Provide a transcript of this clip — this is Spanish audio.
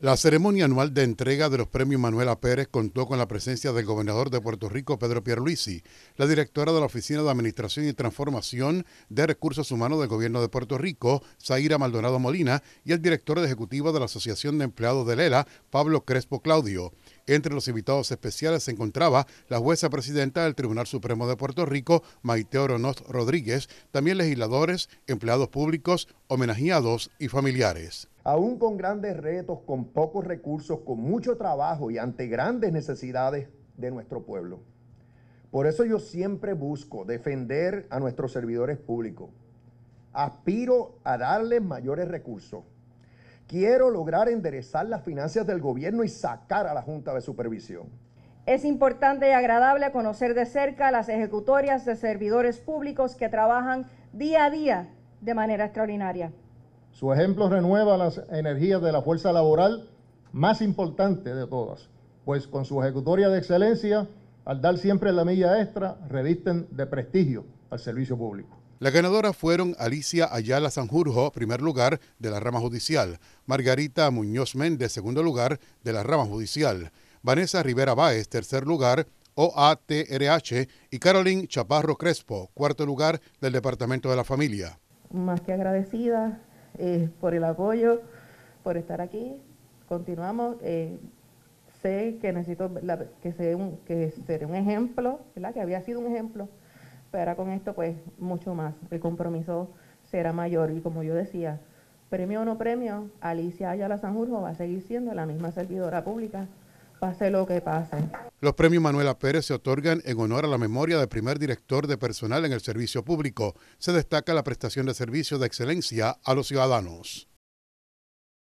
La ceremonia anual de entrega de los premios Manuela Pérez contó con la presencia del gobernador de Puerto Rico, Pedro Pierluisi, la directora de la Oficina de Administración y Transformación de Recursos Humanos del Gobierno de Puerto Rico, Zaira Maldonado Molina, y el director ejecutivo de la Asociación de Empleados de Lela, Pablo Crespo Claudio. Entre los invitados especiales se encontraba la jueza presidenta del Tribunal Supremo de Puerto Rico, Maite Oronoz Rodríguez, también legisladores, empleados públicos, homenajeados y familiares. Aún con grandes retos, con pocos recursos, con mucho trabajo y ante grandes necesidades de nuestro pueblo. Por eso yo siempre busco defender a nuestros servidores públicos. Aspiro a darles mayores recursos Quiero lograr enderezar las finanzas del gobierno y sacar a la Junta de Supervisión. Es importante y agradable conocer de cerca las ejecutorias de servidores públicos que trabajan día a día de manera extraordinaria. Su ejemplo renueva las energías de la fuerza laboral más importante de todas, pues con su ejecutoria de excelencia, al dar siempre la milla extra, revisten de prestigio al servicio público. Las ganadoras fueron Alicia Ayala Sanjurjo, primer lugar de la rama judicial, Margarita Muñoz Méndez, segundo lugar de la rama judicial, Vanessa Rivera Báez, tercer lugar, OATRH, y Caroline Chaparro Crespo, cuarto lugar del Departamento de la Familia. Más que agradecida eh, por el apoyo, por estar aquí. Continuamos. Eh, sé que necesito que, sea un, que ser un ejemplo, que había sido un ejemplo pero con esto, pues mucho más. El compromiso será mayor. Y como yo decía, premio o no premio, Alicia Ayala Sanjurjo va a seguir siendo la misma servidora pública, pase lo que pase. Los premios Manuela Pérez se otorgan en honor a la memoria del primer director de personal en el servicio público. Se destaca la prestación de servicios de excelencia a los ciudadanos.